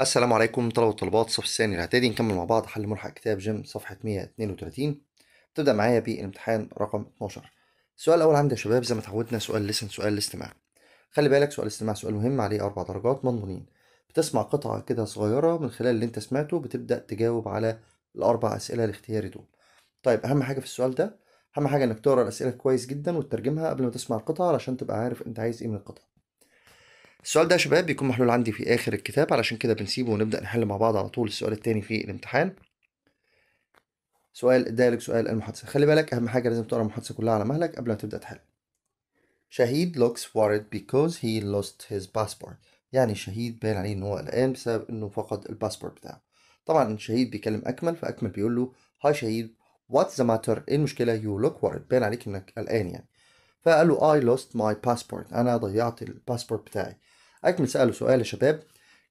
السلام عليكم طلبة وطلبات الصف الثاني الاعدادي نكمل مع بعض حل ملحق كتاب جيم صفحة 132 تبدأ معايا بالامتحان رقم 12 السؤال الأول عندي يا شباب زي ما اتعودنا سؤال لسن سؤال الاستماع خلي بالك سؤال الاستماع سؤال مهم عليه أربع درجات مضمونين بتسمع قطعة كده صغيرة من خلال اللي أنت سمعته بتبدأ تجاوب على الأربع أسئلة الاختياري دول طيب أهم حاجة في السؤال ده أهم حاجة إنك تقرأ الأسئلة كويس جدا وتترجمها قبل ما تسمع القطعة علشان تبقى عارف أنت عايز إيه من القطعة السؤال ده يا شباب بيكون محلول عندي في آخر الكتاب علشان كده بنسيبه ونبدأ نحل مع بعض على طول السؤال التاني في الامتحان سؤال ادالك سؤال المحادثة خلي بالك أهم حاجة لازم تقرأ المحادثة كلها على مهلك قبل ما تبدأ تحل شهيد looks worried because he lost his passport يعني شهيد باين عليه إن هو قلقان بسبب إنه فقد الباسبورت بتاعه طبعا شهيد بيكلم أكمل فأكمل بيقول له هاي شهيد واتس ذا ماتر إيه المشكلة يو لوك worried باين عليك إنك قلقان يعني فقال له I lost my passport أنا ضيعت الباسبورت بتاعي اكمل ساله سؤال يا شباب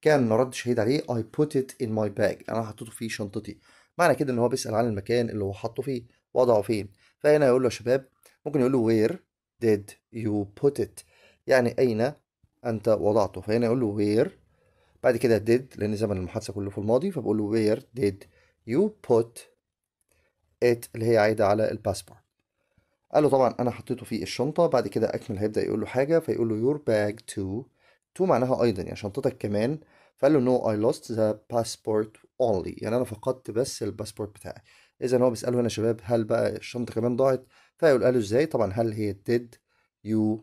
كان رد شهيد عليه I put it in my bag انا حطيته في شنطتي معنى كده ان هو بيسال عن المكان اللي هو حاطه فيه وضعه فين فهنا يقول له يا شباب ممكن يقول له where did you put it يعني اين انت وضعته فهنا يقول له where بعد كده did لان زمن المحادثه كله في الماضي فبقول له where did you put it اللي هي عايده على الباسبورت قال له طبعا انا حطيته في الشنطه بعد كده اكمل هيبدا يقول له حاجه فيقول له your bag to تو معناها ايضا يعني شنطتك كمان فقال له نو اي لوست ذا باسبورت اونلي يعني انا فقدت بس الباسبورت بتاعي اذا هو بيساله هنا شباب هل بقى الشنطه كمان ضاعت فيقول له ازاي طبعا هل هي did you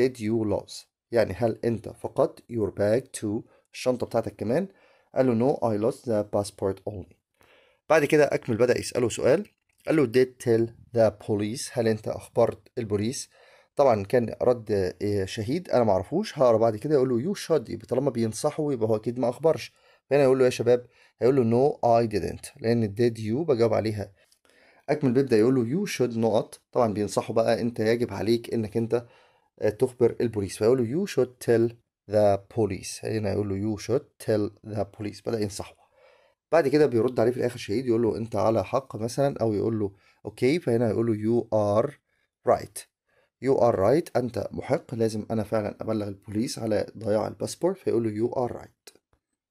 did you lose يعني هل انت فقدت يور باج تو الشنطه بتاعتك كمان قال له نو اي لوست ذا باسبورت اونلي بعد كده أكمل بدأ يسأله سؤال قال له did tell the police هل أنت أخبرت البوليس طبعا كان رد آه، شهيد انا ما اعرفوش هقرا بعد كده يقول له يو شاد يبقى طالما بينصحه يبقى هو اكيد ما اخبرش فهنا يقول له يا شباب هيقول له نو اي didnt لان ديد يو بجاوب عليها اكمل بيبدا يقول له يو شود نوت طبعا بينصحه بقى انت يجب عليك انك انت آه، تخبر البوليس فيقول له يو شود تيل ذا بوليس هنا يقول له يو شود تيل ذا بوليس بدا ينصحه بعد كده بيرد عليه في الاخر شهيد يقول له انت على حق مثلا او يقول له اوكي okay. فهنا يقول له يو ار رايت يو ار رايت انت محق لازم انا فعلا ابلغ البوليس على ضياع الباسبور فيقول له يو ار رايت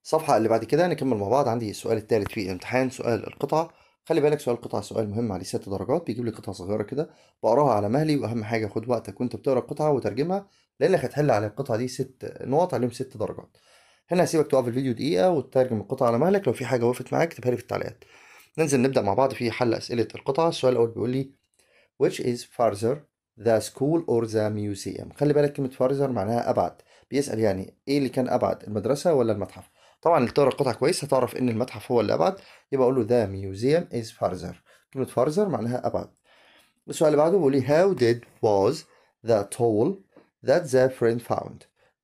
الصفحه اللي بعد كده نكمل مع بعض عندي السؤال الثالث في الامتحان سؤال القطعه خلي بالك سؤال القطعه سؤال مهم عليه ست درجات بيجيب لي قطعه صغيره كده بقراها على مهلي واهم حاجه خد وقتك وانت بتقرا القطعه وترجمها لانك هتحل على القطعه دي ست نقط عليهم ست درجات هنا هسيبك توقف الفيديو دقيقه وتترجم القطعه على مهلك لو في حاجه وقفت معاك اكتبها لي في التعليقات ننزل نبدا مع بعض في حل اسئله القطعه السؤال الاول بيقول لي which is farther ذا سكول اور ذا ميوزيوم خلي بالك كلمة farther معناها أبعد بيسأل يعني إيه اللي كان أبعد المدرسة ولا المتحف طبعا اللي تقرا القطعة كويس هتعرف إن المتحف هو اللي أبعد يبقى أقول له ذا ميوزيوم از farther كلمة farther معناها أبعد السؤال اللي بعده بيقول لي how did was the تول that the friend found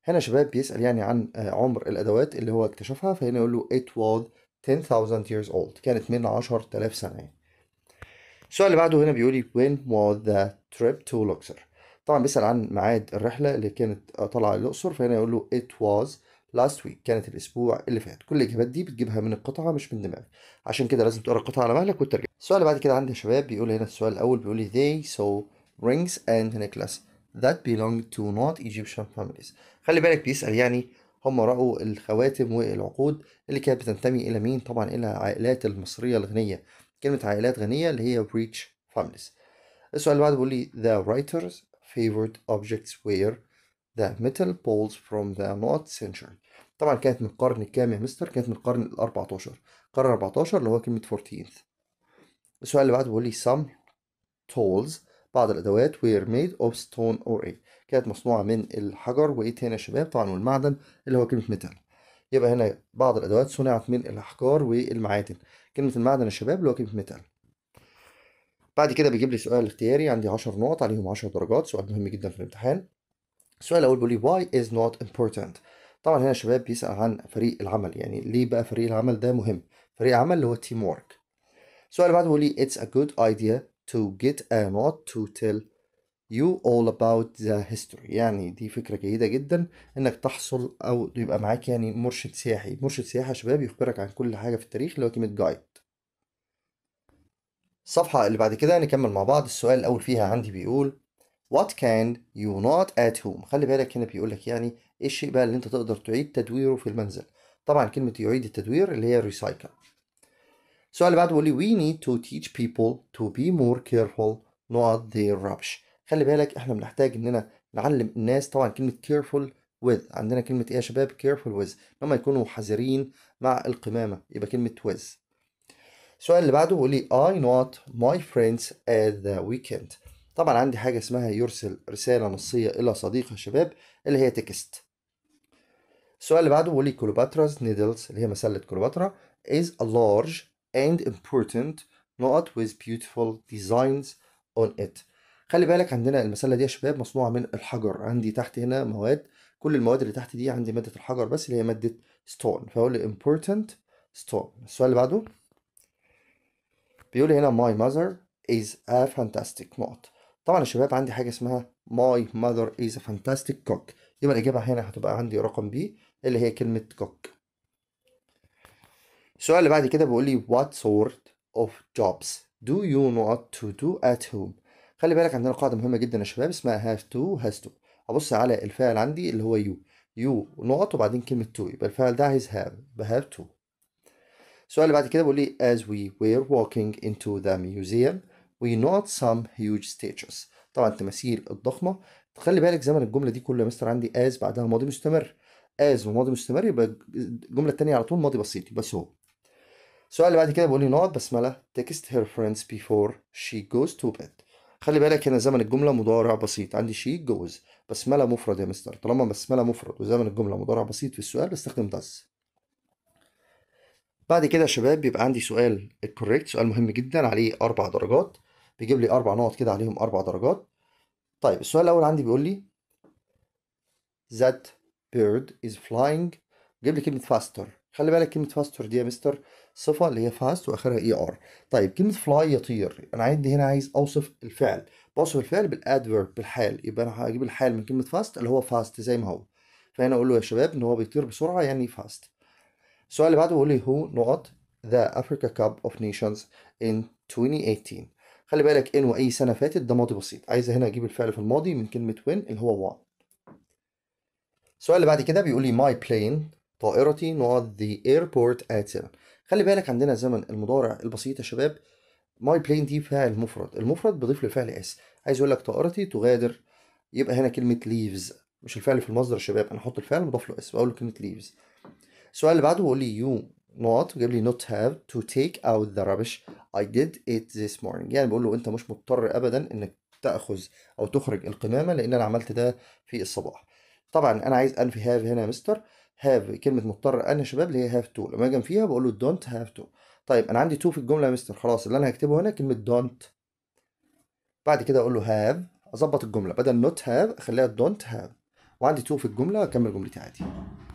هنا شباب بيسأل يعني عن آه، عمر الأدوات اللي هو اكتشفها فهنا يقول له it was 10,000 years old كانت من 10,000 سنة السؤال اللي بعده هنا بيقول لي when was the trip to Luxor طبعا بيسأل عن ميعاد الرحلة اللي كانت طالعة للأقصر فهنا يقول له it was last week كانت الأسبوع اللي فات كل الإجابات دي بتجيبها من القطعة مش من دماغك عشان كده لازم تقرا القطعة على مهلك وترجع السؤال اللي بعد كده عندي يا شباب بيقول هنا السؤال الأول بيقول لي they saw rings and necklace that belong to not Egyptian families خلي بالك بيسأل يعني هم رأوا الخواتم والعقود اللي كانت بتنتمي إلى مين طبعا إلى عائلات المصرية الغنية كلمة عائلات غنية اللي هي rich families السؤال اللي بعده بيقول لي the writer's favorite objects were the metal poles from the not century طبعا كانت من القرن الكام يا مستر كانت من القرن ال 14 القرن 14 اللي هو كلمة 14 السؤال اللي بعده بيقول لي some tools بعض الأدوات were made of stone or a كانت مصنوعة من الحجر وإيه تاني يا شباب طبعا والمعدن اللي هو كلمة metal يبقى هنا بعض الأدوات صنعت من الأحجار والمعادن كلمة المعدن يا شباب اللي هو كلمة metal بعد كده بيجيب لي سؤال اختياري عندي 10 نقط عليهم 10 درجات سؤال مهم جدا في الامتحان السؤال الاول بيقول لي why is not important طبعا هنا شباب بيسأل عن فريق العمل يعني ليه بقى فريق العمل ده مهم فريق العمل اللي هو التيم ورك السؤال اللي بعده بيقول لي it's a good idea to get a not to tell you all about the history يعني دي فكرة جيدة جدا انك تحصل او يبقى معاك يعني مرشد سياحي مرشد سياحي شباب يخبرك عن كل حاجة في التاريخ اللي هو كلمة جايد الصفحة اللي بعد كده نكمل مع بعض السؤال الأول فيها عندي بيقول What can you not at home خلي بالك هنا بيقول لك يعني إيه الشيء بقى اللي أنت تقدر تعيد تدويره في المنزل طبعا كلمة يعيد التدوير اللي هي ريسايكل السؤال اللي بعده بيقول لي We need to teach people to be more careful not their rubbish خلي بالك احنا بنحتاج اننا نعلم الناس طبعا كلمة careful with عندنا كلمة ايه يا شباب careful with ان هم يكونوا حذرين مع القمامة يبقى كلمة with السؤال اللي بعده بيقول لي I not my friends at the weekend طبعا عندي حاجة اسمها يرسل رسالة نصية إلى صديقه شباب اللي هي تكست السؤال اللي بعده بيقول لي كليوباترا's نيدلز اللي هي مسلة كليوباترا is a large and important not with beautiful designs on it خلي بالك عندنا المسله دي يا شباب مصنوعه من الحجر عندي تحت هنا مواد كل المواد اللي تحت دي عندي ماده الحجر بس اللي هي ماده stone فاقول important stone السؤال اللي بعده بيقول هنا my mother is a fantastic cook طبعا يا شباب عندي حاجة اسمها my mother is a fantastic cook يبقى الإجابة هنا هتبقى عندي رقم بي اللي هي كلمة cook السؤال اللي بعد كده بيقول لي what sort of jobs do you not to do at home خلي بالك عندنا قاعدة مهمة جدا يا شباب اسمها have to has to أبص على الفعل عندي اللي هو you you نقط وبعدين كلمة to يبقى الفعل ده عايز have يبقى have to السؤال اللي بعد كده بيقول لي as we were walking into the museum we not some huge statues طبعا التماثيل الضخمه خلي بالك زمن الجمله دي كله يا مستر عندي as بعدها ماضي مستمر as وماضي مستمر يبقى الجمله الثانيه على طول ماضي بسيط يبقى so السؤال اللي بعد كده بيقول لي نقعد بسمله text her friends before she goes to bed خلي بالك هنا زمن الجمله مضارع بسيط عندي she goes بسمله مفرد يا مستر طالما بسمله مفرد وزمن الجمله مضارع بسيط في السؤال بستخدم does بعد كده يا شباب بيبقى عندي سؤال الكوريكت سؤال مهم جدا عليه أربع درجات بيجيب لي أربع نقط كده عليهم أربع درجات طيب السؤال الأول عندي بيقول لي that bird is flying جيب لي كلمة faster خلي بالك كلمة faster دي يا مستر صفة اللي هي fast وآخرها اي e طيب كلمة fly يطير أنا عندي هنا عايز أوصف الفعل بوصف الفعل بالادفيرب بالحال يبقى أنا هجيب الحال من كلمة fast اللي هو fast زي ما هو فهنا أقول له يا شباب إن هو بيطير بسرعة يعني fast السؤال اللي بعده بيقول لي هو نقط ذا افريكا كاب اوف نيشنز ان 2018 خلي بالك ان واي سنه فاتت ده ماضي بسيط عايز هنا اجيب الفعل في الماضي من كلمه وين اللي هو وان السؤال اللي بعد كده بيقول لي ماي بلين طائرتي نقط ذا ايربورت ات 7 خلي بالك عندنا زمن المضارع البسيط يا شباب ماي بلين دي فعل مفرد المفرد بضيف للفعل اس عايز اقول لك طائرتي تغادر يبقى هنا كلمه ليفز مش الفعل في المصدر يا شباب انا احط الفعل مضاف له اس واقول كلمه ليفز السؤال اللي بعده بيقول لي you not وجاب لي not have to take out the rubbish I did it this morning يعني بقول له انت مش مضطر ابدا انك تاخذ او تخرج القمامه لان انا عملت ده في الصباح طبعا انا عايز انفي هاف هنا يا مستر هاف كلمه مضطر انا شباب اللي هي هاف تو لما اجي فيها بقول له دونت هاف تو طيب انا عندي تو في الجمله يا مستر خلاص اللي انا هكتبه هنا كلمه دونت بعد كده اقول له هاف اظبط الجمله بدل نوت هاف اخليها دونت هاف وعندي تو في الجمله اكمل جملتي عادي